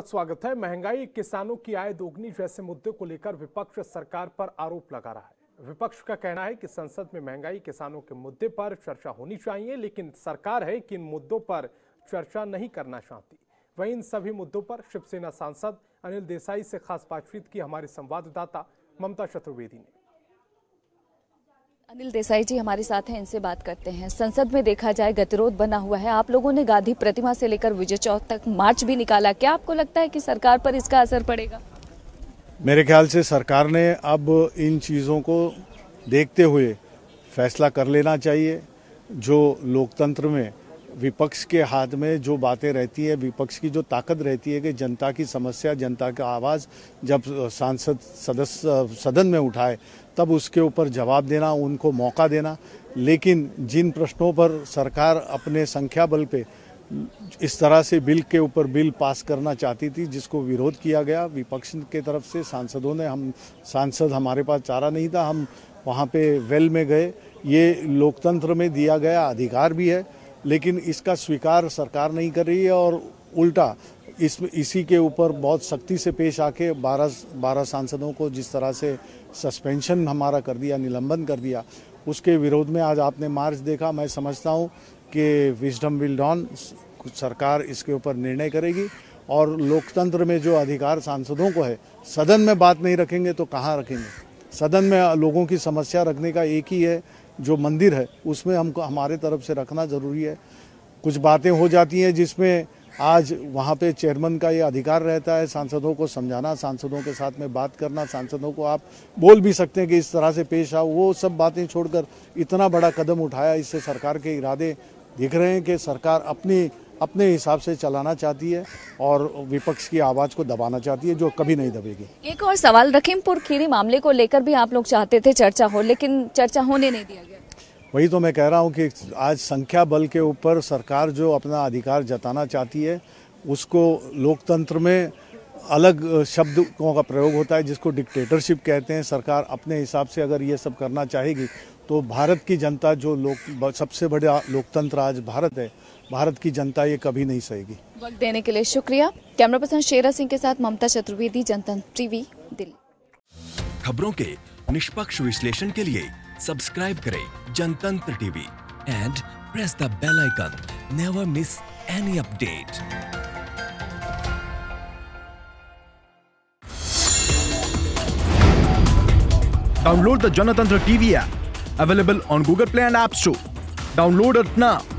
स्वागत है महंगाई किसानों की आय दोगुनी जैसे मुद्दे को लेकर विपक्ष सरकार पर आरोप लगा रहा है विपक्ष का कहना है कि संसद में महंगाई किसानों के मुद्दे पर चर्चा होनी चाहिए लेकिन सरकार है कि इन मुद्दों पर चर्चा नहीं करना चाहती वहीं इन सभी मुद्दों पर शिवसेना सांसद अनिल देसाई से खास बातचीत की हमारे संवाददाता ममता चतुर्वेदी ने अनिल देसाई जी हमारे साथ हैं इनसे बात करते हैं संसद में देखा जाए गतिरोध बना हुआ है आप लोगों ने गांधी प्रतिमा से लेकर विजय चौक तक मार्च भी निकाला क्या आपको लगता है कि सरकार पर इसका असर पड़ेगा मेरे ख्याल से सरकार ने अब इन चीज़ों को देखते हुए फैसला कर लेना चाहिए जो लोकतंत्र में विपक्ष के हाथ में जो बातें रहती है विपक्ष की जो ताकत रहती है कि जनता की समस्या जनता का आवाज़ जब सांसद सदस्य सदन में उठाए तब उसके ऊपर जवाब देना उनको मौका देना लेकिन जिन प्रश्नों पर सरकार अपने संख्या बल पे इस तरह से बिल के ऊपर बिल पास करना चाहती थी जिसको विरोध किया गया विपक्ष के तरफ से सांसदों ने हम सांसद हमारे पास चारा नहीं था हम वहाँ पे वेल में गए ये लोकतंत्र में दिया गया अधिकार भी है लेकिन इसका स्वीकार सरकार नहीं कर रही है और उल्टा इस इसी के ऊपर बहुत सख्ती से पेश आके 12 बारह सांसदों को जिस तरह से सस्पेंशन हमारा कर दिया निलंबन कर दिया उसके विरोध में आज आपने मार्च देखा मैं समझता हूँ कि विजडम विल डॉन सरकार इसके ऊपर निर्णय करेगी और लोकतंत्र में जो अधिकार सांसदों को है सदन में बात नहीं रखेंगे तो कहाँ रखेंगे सदन में लोगों की समस्या रखने का एक ही है जो मंदिर है उसमें हमको हमारे तरफ से रखना ज़रूरी है कुछ बातें हो जाती हैं जिसमें आज वहाँ पे चेयरमैन का ये अधिकार रहता है सांसदों को समझाना सांसदों के साथ में बात करना सांसदों को आप बोल भी सकते हैं कि इस तरह से पेश आओ वो सब बातें छोड़कर इतना बड़ा कदम उठाया इससे सरकार के इरादे दिख रहे हैं कि सरकार अपनी अपने हिसाब से चलाना चाहती है और विपक्ष की आवाज़ को दबाना चाहती है जो कभी नहीं दबेगी एक और सवाल रखीमपुर खीरी मामले को लेकर भी आप लोग चाहते थे चर्चा हो लेकिन चर्चा होने नहीं दिया गया वही तो मैं कह रहा हूँ कि आज संख्या बल के ऊपर सरकार जो अपना अधिकार जताना चाहती है उसको लोकतंत्र में अलग शब्दों का प्रयोग होता है जिसको डिक्टेटरशिप कहते हैं सरकार अपने हिसाब से अगर ये सब करना चाहेगी तो भारत की जनता जो लोक सबसे बड़ा लोकतंत्र आज भारत है भारत की जनता ये कभी नहीं सहेगी वक्त देने के लिए शुक्रिया कैमरा पर्सन शेरा सिंह के साथ ममता चतुर्वेदी जनतंत्र टीवी दिल्ली खबरों के निष्पक्ष विश्लेषण के लिए सब्सक्राइब करें Jantantra TV and press the bell icon never miss any update download the Jantantra TV app Available on Google Play and App Store. Download it now.